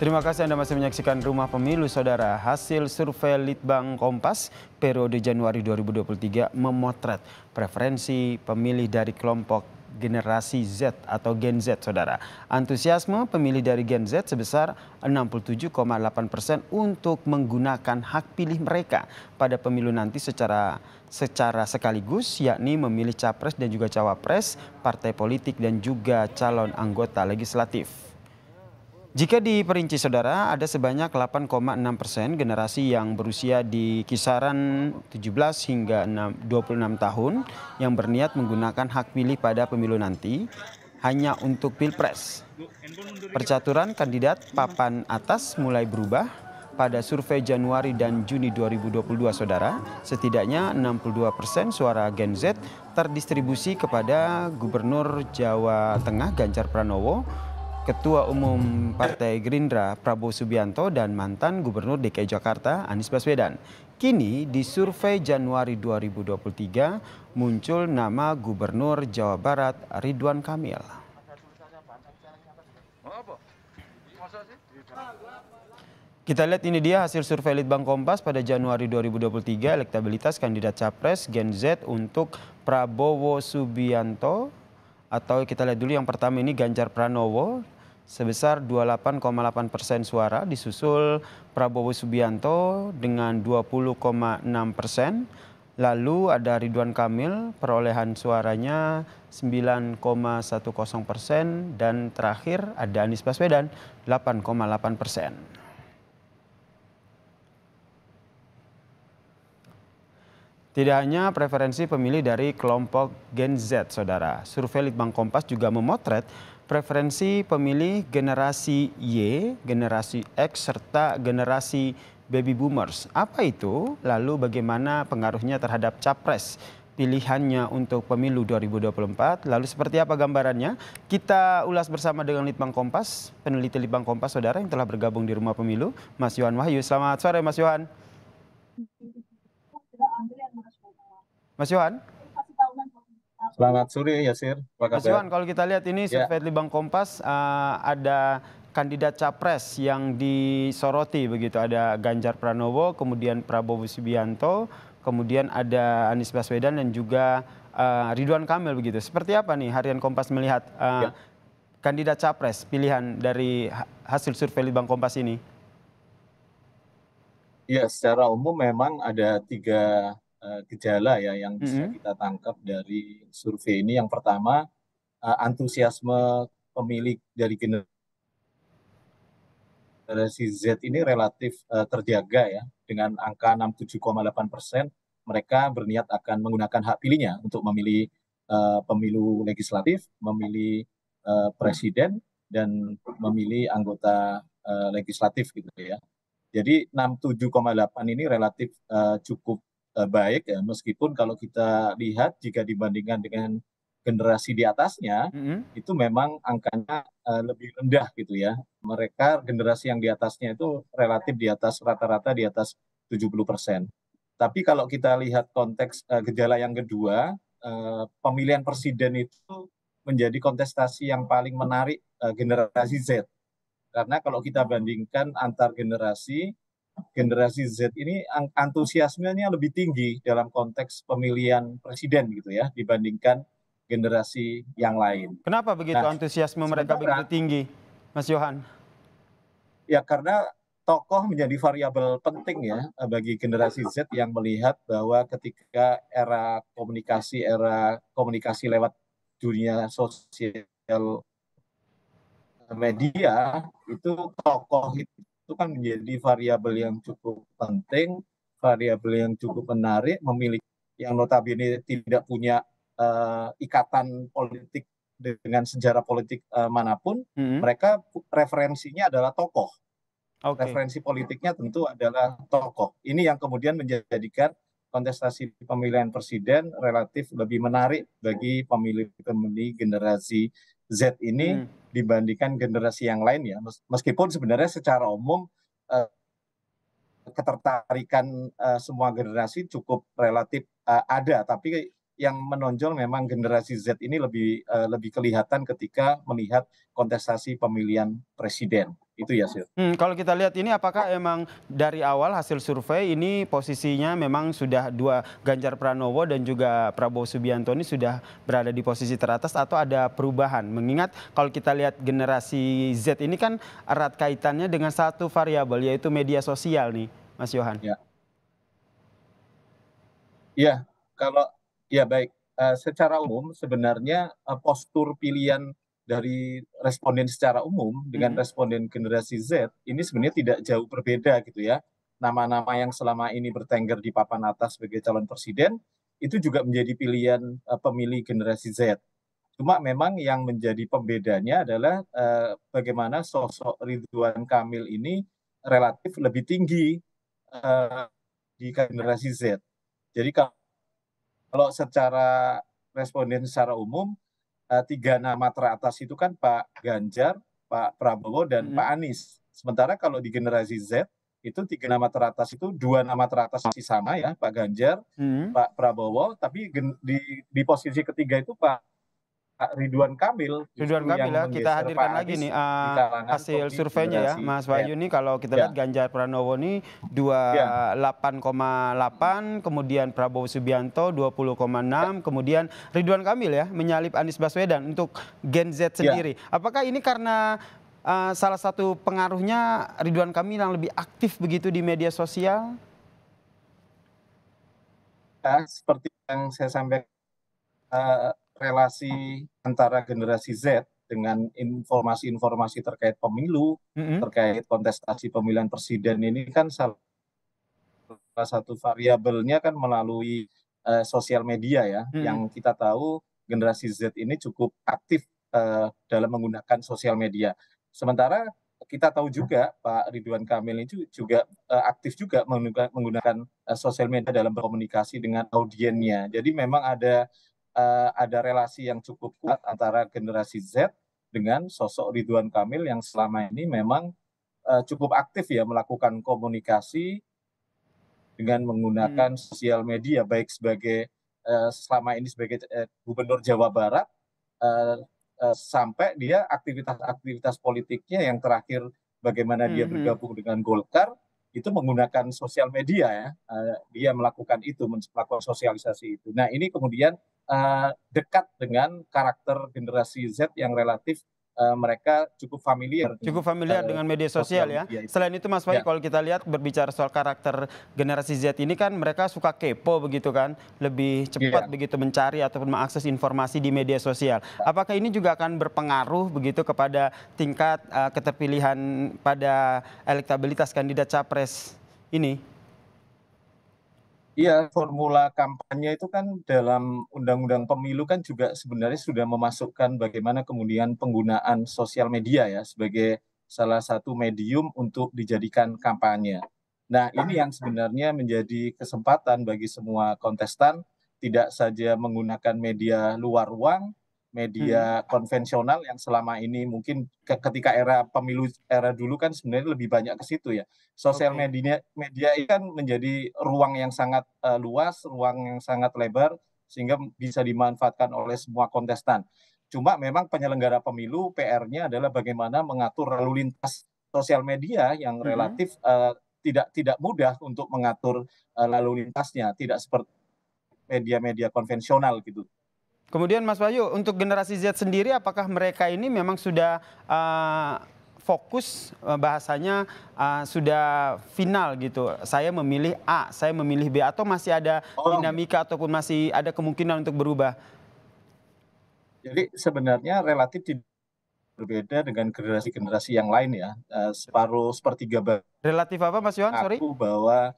Terima kasih Anda masih menyaksikan Rumah Pemilu, Saudara. Hasil survei Litbang Kompas periode Januari 2023 memotret preferensi pemilih dari kelompok generasi Z atau Gen Z, saudara. Antusiasme pemilih dari Gen Z sebesar 67,8 persen untuk menggunakan hak pilih mereka pada pemilu nanti secara secara sekaligus, yakni memilih capres dan juga cawapres, partai politik dan juga calon anggota legislatif. Jika diperinci saudara, ada sebanyak 8,6 persen generasi yang berusia di kisaran 17 hingga 26 tahun yang berniat menggunakan hak pilih pada pemilu nanti hanya untuk pilpres. Percaturan kandidat papan atas mulai berubah pada survei Januari dan Juni 2022 saudara, setidaknya 62 persen suara Gen Z terdistribusi kepada Gubernur Jawa Tengah Ganjar Pranowo, Ketua Umum Partai Gerindra Prabowo Subianto dan mantan Gubernur DKI Jakarta Anies Baswedan. Kini di survei Januari 2023 muncul nama Gubernur Jawa Barat Ridwan Kamil. Kita lihat ini dia hasil survei Litbang Kompas pada Januari 2023 elektabilitas kandidat capres Gen Z untuk Prabowo Subianto atau kita lihat dulu yang pertama ini Ganjar Pranowo sebesar 28,8 persen suara, disusul Prabowo Subianto dengan 20,6 persen, lalu ada Ridwan Kamil perolehan suaranya 9,10 persen, dan terakhir ada Anies Baswedan 8,8 persen. Tidak hanya preferensi pemilih dari kelompok Gen Z, saudara, survei Litbang Kompas juga memotret preferensi pemilih generasi Y, generasi X, serta generasi baby boomers. Apa itu? Lalu bagaimana pengaruhnya terhadap capres pilihannya untuk pemilu 2024? Lalu seperti apa gambarannya? Kita ulas bersama dengan Litbang Kompas, peneliti Litbang Kompas saudara yang telah bergabung di Rumah Pemilu, Mas Yohan Wahyu. Selamat sore Mas Yohan. Mas Yohan. Selamat sore Yasir. Mas Iwan, kalau kita lihat ini ya. survei ya. Libang Kompas uh, ada kandidat capres yang disoroti begitu. Ada Ganjar Pranowo, kemudian Prabowo Subianto, kemudian ada Anies Baswedan dan juga uh, Ridwan Kamil begitu. Seperti apa nih harian Kompas melihat uh, ya. kandidat capres pilihan dari hasil survei Libang Kompas ini? Ya, secara umum memang ada tiga Eh, gejala ya yang bisa mm-hmm. kita tangkap dari survei ini yang pertama uh, antusiasme pemilik dari generasi Z ini relatif uh, terjaga ya dengan angka 67,8 persen mereka berniat akan menggunakan hak pilihnya untuk memilih uh, pemilu legislatif, memilih uh, presiden dan memilih anggota uh, legislatif gitu ya. Jadi 67,8 ini relatif uh, cukup Eh, baik ya meskipun kalau kita lihat jika dibandingkan dengan generasi di atasnya mm-hmm. itu memang angkanya uh, lebih rendah gitu ya mereka generasi yang di atasnya itu relatif di atas rata-rata di atas 70 persen tapi kalau kita lihat konteks uh, gejala yang kedua uh, pemilihan presiden itu menjadi kontestasi yang paling menarik uh, generasi Z karena kalau kita bandingkan antar generasi generasi Z ini antusiasmenya lebih tinggi dalam konteks pemilihan presiden gitu ya dibandingkan generasi yang lain. Kenapa begitu nah, antusiasme mereka sementara, begitu tinggi, Mas Johan? Ya karena tokoh menjadi variabel penting ya eh, bagi generasi Z yang melihat bahwa ketika era komunikasi era komunikasi lewat dunia sosial media itu tokoh itu itu kan menjadi variabel yang cukup penting, variabel yang cukup menarik, memiliki yang notabene tidak punya uh, ikatan politik dengan sejarah politik uh, manapun, hmm. mereka referensinya adalah tokoh. Okay. Referensi politiknya tentu adalah tokoh. Ini yang kemudian menjadikan kontestasi pemilihan presiden relatif lebih menarik bagi pemilih-pemilih generasi Z ini hmm. dibandingkan generasi yang lain ya. Meskipun sebenarnya secara umum eh, ketertarikan eh, semua generasi cukup relatif eh, ada, tapi yang menonjol memang generasi Z ini lebih uh, lebih kelihatan ketika melihat kontestasi pemilihan presiden. Itu ya, sir Hmm, kalau kita lihat ini apakah emang dari awal hasil survei ini posisinya memang sudah dua Ganjar Pranowo dan juga Prabowo Subianto ini sudah berada di posisi teratas atau ada perubahan? Mengingat kalau kita lihat generasi Z ini kan erat kaitannya dengan satu variabel yaitu media sosial nih, Mas Yohan. Ya. Ya, kalau Ya baik, uh, secara umum sebenarnya uh, postur pilihan dari responden secara umum dengan hmm. responden generasi Z ini sebenarnya tidak jauh berbeda gitu ya. Nama-nama yang selama ini bertengger di papan atas sebagai calon presiden itu juga menjadi pilihan uh, pemilih generasi Z. Cuma memang yang menjadi pembedanya adalah uh, bagaimana sosok Ridwan Kamil ini relatif lebih tinggi uh, di generasi Z. Jadi kalau kalau secara responden secara umum, uh, tiga nama teratas itu kan Pak Ganjar, Pak Prabowo, dan hmm. Pak Anies. Sementara kalau di generasi Z, itu tiga nama teratas itu dua nama teratas masih sama ya Pak Ganjar, hmm. Pak Prabowo, tapi di, di posisi ketiga itu Pak Ridwan Kamil. Ridwan Kamil ya, kita hadirkan Pak lagi nih uh, hasil surveinya ya, Mas ya. Wahyu nih kalau kita ya. lihat Ganjar Pranowo nih 28,8, ya. kemudian Prabowo Subianto 20,6, kemudian Ridwan Kamil ya menyalip Anies Baswedan untuk Gen Z sendiri. Apakah ini karena uh, salah satu pengaruhnya Ridwan Kamil yang lebih aktif begitu di media sosial? Ya, seperti yang saya sampaikan uh, relasi antara generasi Z dengan informasi-informasi terkait pemilu, mm-hmm. terkait kontestasi pemilihan presiden ini kan salah satu variabelnya kan melalui uh, sosial media ya, mm-hmm. yang kita tahu generasi Z ini cukup aktif uh, dalam menggunakan sosial media. Sementara kita tahu juga Pak Ridwan Kamil itu juga uh, aktif juga menggunakan, uh, sosial media dalam berkomunikasi dengan audiennya. Jadi memang ada uh, ada relasi yang cukup kuat antara generasi Z dengan sosok Ridwan Kamil yang selama ini memang uh, cukup aktif ya melakukan komunikasi dengan menggunakan hmm. sosial media baik sebagai uh, selama ini sebagai uh, gubernur Jawa Barat uh, uh, sampai dia aktivitas-aktivitas politiknya yang terakhir bagaimana hmm. dia bergabung dengan Golkar itu menggunakan sosial media ya uh, dia melakukan itu melakukan sosialisasi itu. Nah ini kemudian Eh, dekat dengan karakter generasi Z yang relatif Uh, mereka cukup familiar. Cukup familiar eh, dengan, media sosial, ya. Selain itu Mas Bayu, ya. kalau kita lihat berbicara soal karakter generasi Z ini kan mereka suka kepo begitu kan, lebih cepat ya. begitu mencari ataupun mengakses informasi di media sosial. Ya. Apakah ini juga akan berpengaruh begitu kepada tingkat uh, keterpilihan pada elektabilitas kandidat capres ini? Iya, formula kampanye itu kan dalam Undang-Undang Pemilu kan juga sebenarnya sudah memasukkan bagaimana kemudian penggunaan sosial media ya sebagai salah satu medium untuk dijadikan kampanye. Nah, ini yang sebenarnya menjadi kesempatan bagi semua kontestan tidak saja menggunakan media luar ruang, media hmm. konvensional yang selama ini mungkin ke, ketika era pemilu era dulu kan sebenarnya lebih banyak ke situ ya. Sosial okay. media media ini kan menjadi ruang yang sangat uh, luas, ruang yang sangat lebar sehingga bisa dimanfaatkan oleh semua kontestan. Cuma memang penyelenggara pemilu PR-nya adalah bagaimana mengatur lalu lintas sosial media yang hmm. relatif uh, tidak tidak mudah untuk mengatur uh, lalu lintasnya, tidak seperti media-media konvensional gitu. Kemudian Mas Bayu, untuk generasi Z sendiri apakah mereka ini memang sudah uh, fokus eh, bahasanya uh, sudah final gitu. Saya memilih A, saya memilih B atau masih ada oh. dinamika ataupun masih ada kemungkinan untuk berubah. Jadi sebenarnya relatif berbeda dengan generasi-generasi yang lain ya. Uh, separuh sepertiga relatif apa Mas Yohan? Sorry. Aku bahwa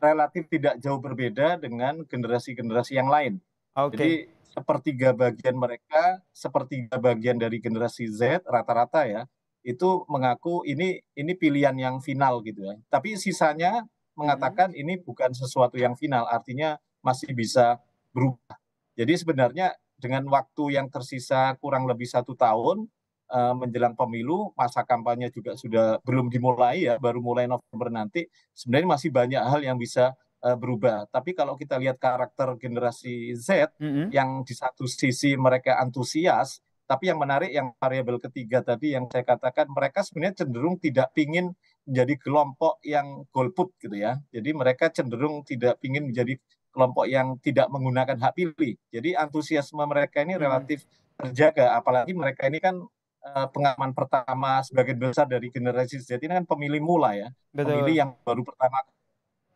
relatif tidak jauh berbeda dengan generasi-generasi yang lain Okay. Jadi sepertiga bagian mereka, sepertiga bagian dari generasi Z rata-rata ya, itu mengaku ini ini pilihan yang final gitu ya. Tapi sisanya mengatakan hmm. ini bukan sesuatu yang final, artinya masih bisa berubah. Jadi sebenarnya dengan waktu yang tersisa kurang lebih satu tahun uh, menjelang pemilu, masa kampanye juga sudah belum dimulai ya, baru mulai November nanti. Sebenarnya masih banyak hal yang bisa uh, berubah. Tapi kalau kita lihat karakter generasi Z mm-hmm. yang di satu sisi mereka antusias, tapi yang menarik yang variabel ketiga tadi yang saya katakan mereka sebenarnya cenderung tidak pingin menjadi kelompok yang golput gitu ya. Jadi mereka cenderung tidak pingin menjadi kelompok yang tidak menggunakan hak pilih. Jadi antusiasme mereka ini relatif mm terjaga. Apalagi mereka ini kan eh, pengalaman pertama sebagian besar dari generasi Z ini kan pemilih mula ya, Betul. pemilih yang baru pertama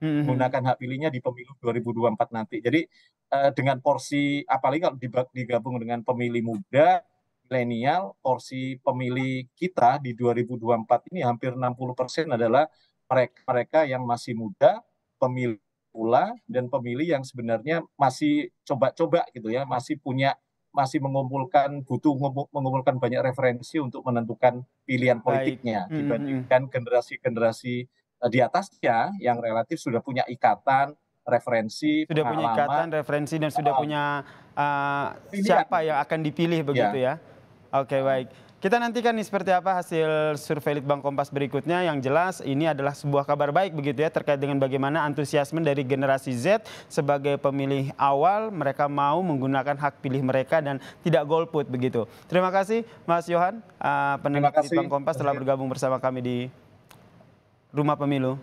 Hmm. menggunakan hak pilihnya di pemilu 2024 nanti. Jadi uh, dengan porsi apalagi kalau digabung dengan pemilih muda, milenial, porsi pemilih kita di 2024 ini hampir 60 persen adalah mereka, mereka yang masih muda, pemilih pula dan pemilih yang sebenarnya masih coba-coba gitu ya, masih punya masih mengumpulkan butuh mengumpulkan banyak referensi untuk menentukan pilihan politiknya hmm, hmm. dibandingkan generasi-generasi Eh, di atasnya yang relatif sudah punya ikatan referensi sudah punya ikatan referensi dan sudah punya uh, siapa yang akan dipilih iya. begitu ya, ya? oke okay, iya. baik kita nantikan nih seperti apa hasil survei Litbang Kompas berikutnya. Yang jelas ini adalah sebuah kabar baik begitu ya terkait dengan bagaimana antusiasme dari generasi Z sebagai pemilih awal. Mereka mau menggunakan hak pilih mereka dan tidak golput begitu. Terima kasih Mas Yohan, uh, eh, peneliti Litbang Kompas telah bergabung bersama kami di rumah pemilu